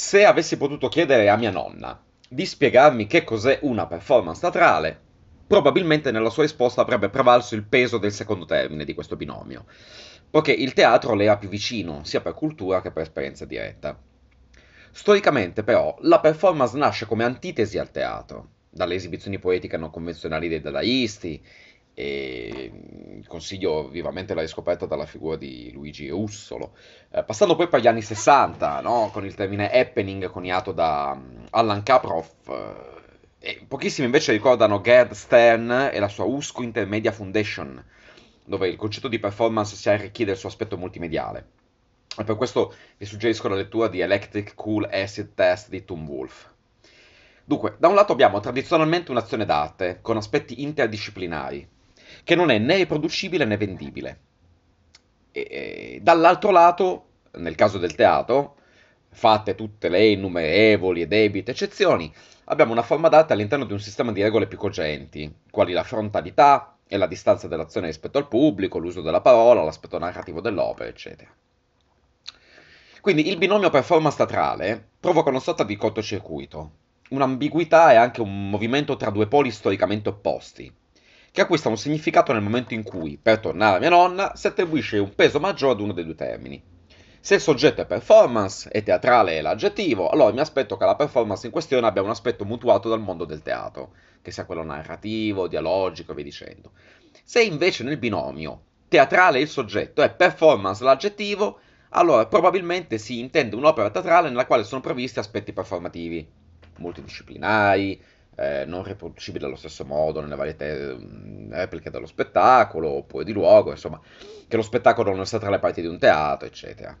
se avessi potuto chiedere a mia nonna di spiegarmi che cos'è una performance teatrale, probabilmente nella sua risposta avrebbe prevalso il peso del secondo termine di questo binomio, poiché il teatro le era più vicino, sia per cultura che per esperienza diretta. Storicamente, però, la performance nasce come antitesi al teatro, dalle esibizioni poetiche non convenzionali dei dadaisti, e mm, consiglio vivamente la riscoperta dalla figura di Luigi Russolo. Eh, passando poi per gli anni 60, no? con il termine happening coniato da mm, Alan Kaproff, eh, pochissimi invece ricordano Gerd Stern e la sua USCO Intermedia Foundation, dove il concetto di performance si arricchì del suo aspetto multimediale. E per questo vi suggerisco la lettura di Electric Cool Acid Test di Tom Wolf. Dunque, da un lato abbiamo tradizionalmente un'azione d'arte, con aspetti interdisciplinari, che non è né riproducibile né vendibile. E, e, dall'altro lato, nel caso del teatro, fatte tutte le innumerevoli e debite eccezioni, abbiamo una forma d'arte all'interno di un sistema di regole più cogenti, quali la frontalità e la distanza dell'azione rispetto al pubblico, l'uso della parola, l'aspetto narrativo dell'opera, eccetera. Quindi il binomio performance teatrale provoca una sorta di cortocircuito, un'ambiguità e anche un movimento tra due poli storicamente opposti, che acquista un significato nel momento in cui, per tornare a mia nonna, si attribuisce un peso maggiore ad uno dei due termini. Se il soggetto è performance e teatrale è l'aggettivo, allora mi aspetto che la performance in questione abbia un aspetto mutuato dal mondo del teatro, che sia quello narrativo, dialogico e via dicendo. Se invece nel binomio teatrale il soggetto è performance l'aggettivo, allora probabilmente si intende un'opera teatrale nella quale sono previsti aspetti performativi, multidisciplinari, eh, non riproducibili allo stesso modo nelle varie te- mm, repliche dello spettacolo oppure di luogo, insomma, che lo spettacolo non sia tra le parti di un teatro, eccetera.